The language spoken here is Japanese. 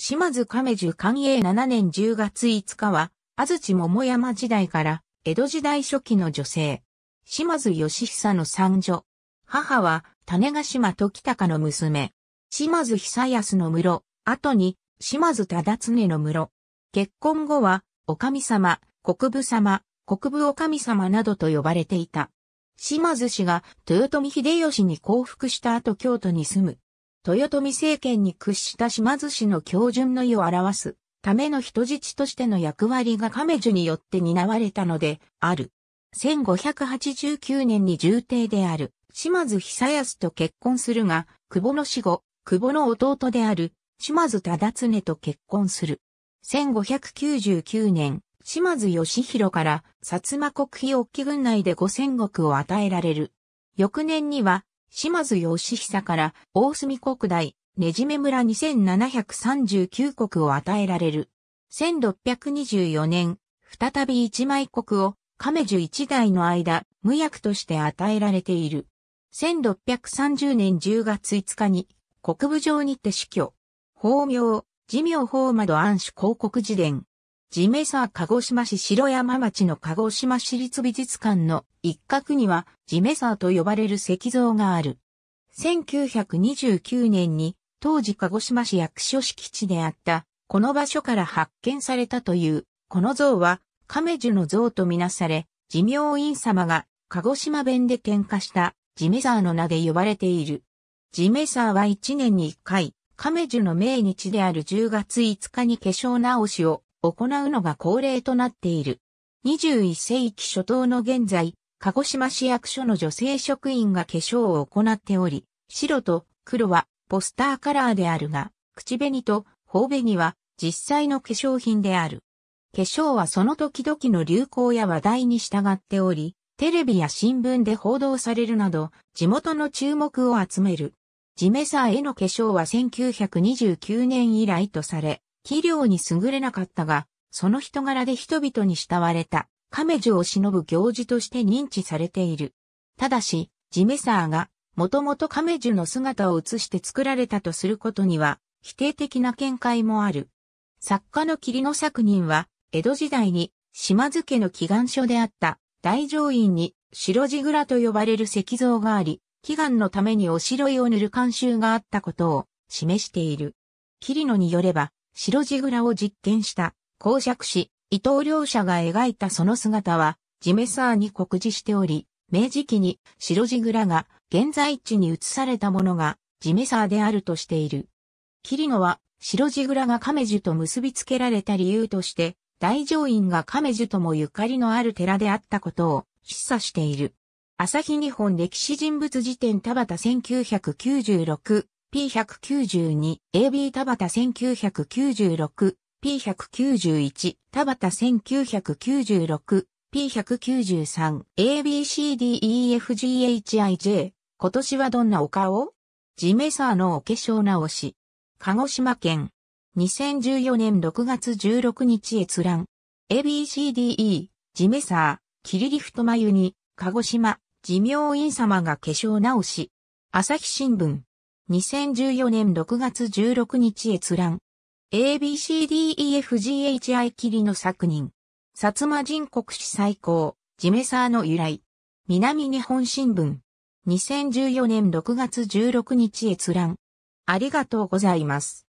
島津亀樹寛永7年10月5日は、安土桃山時代から江戸時代初期の女性。島津義久の三女。母は種ヶ島時高の娘。島津久康の室、後に島津忠常の室。結婚後は、お神様、国部様、国部お神様などと呼ばれていた。島津氏が豊臣秀吉に降伏した後京都に住む豊臣政権に屈した島津氏の教順の意を表すための人質としての役割が亀樹によって担われたのである。1589年に重帝である島津久康と結婚するが、久保の死後、久保の弟である島津忠常と結婚する。1599年、島津義弘から薩摩国費沖軍内で五千石を与えられる。翌年には島津義久から大隅国大、ねじめ村2739国を与えられる。1624年、再び一枚国を亀樹一代の間、無役として与えられている。1630年10月5日に、国部上にて死去。法名、寺名法窓安主広告辞伝、ジメサ鹿児島市城山町の鹿児島市立美術館の一角にはジメサと呼ばれる石像がある。1929年に当時鹿児島市役所敷地であったこの場所から発見されたというこの像は亀樹の像とみなされ寿命院様が鹿児島弁で喧嘩したジメサーの名で呼ばれている。ジメサーは1年に1回、亀樹の命日である10月5日に化粧直しを行うのが恒例となっている。21世紀初頭の現在、鹿児島市役所の女性職員が化粧を行っており、白と黒はポスターカラーであるが、口紅と頬紅は実際の化粧品である。化粧はその時々の流行や話題に従っており、テレビや新聞で報道されるなど、地元の注目を集める。ジメサへの化粧は1929年以来とされ、器量に優れなかったが、その人柄で人々に慕われた、亀樹を忍ぶ行事として認知されている。ただし、ジメサーが、もともと亀樹の姿を映して作られたとすることには、否定的な見解もある。作家の霧の作人は、江戸時代に、島津家の祈願書であった、大乗院に、白地蔵と呼ばれる石像があり、祈願のためにおしろいを塗る慣習があったことを示している。桐野によれば、白地蔵を実験した公爵士伊藤良社が描いたその姿はジメサーに告示しており、明治期に白地蔵が現在地に移されたものがジメサーであるとしている。桐野は白地蔵が亀樹と結びつけられた理由として、大乗院が亀樹ともゆかりのある寺であったことを示唆している。朝日日本歴史人物辞典田畑1996 P192、AB 田畑1996、P191、田畑1996、P193、ABCDEFGHIJ。今年はどんなお顔ジメサーのお化粧直し。鹿児島県。2014年6月16日閲覧。ABCDE、ジメサー、キリリフトマユ鹿児島、寿命院様が化粧直し。朝日新聞。2014年6月16日閲覧。ABCDEFGHI 切りの作人。薩摩人国史最高、ジメサーの由来。南日本新聞。2014年6月16日閲覧。ありがとうございます。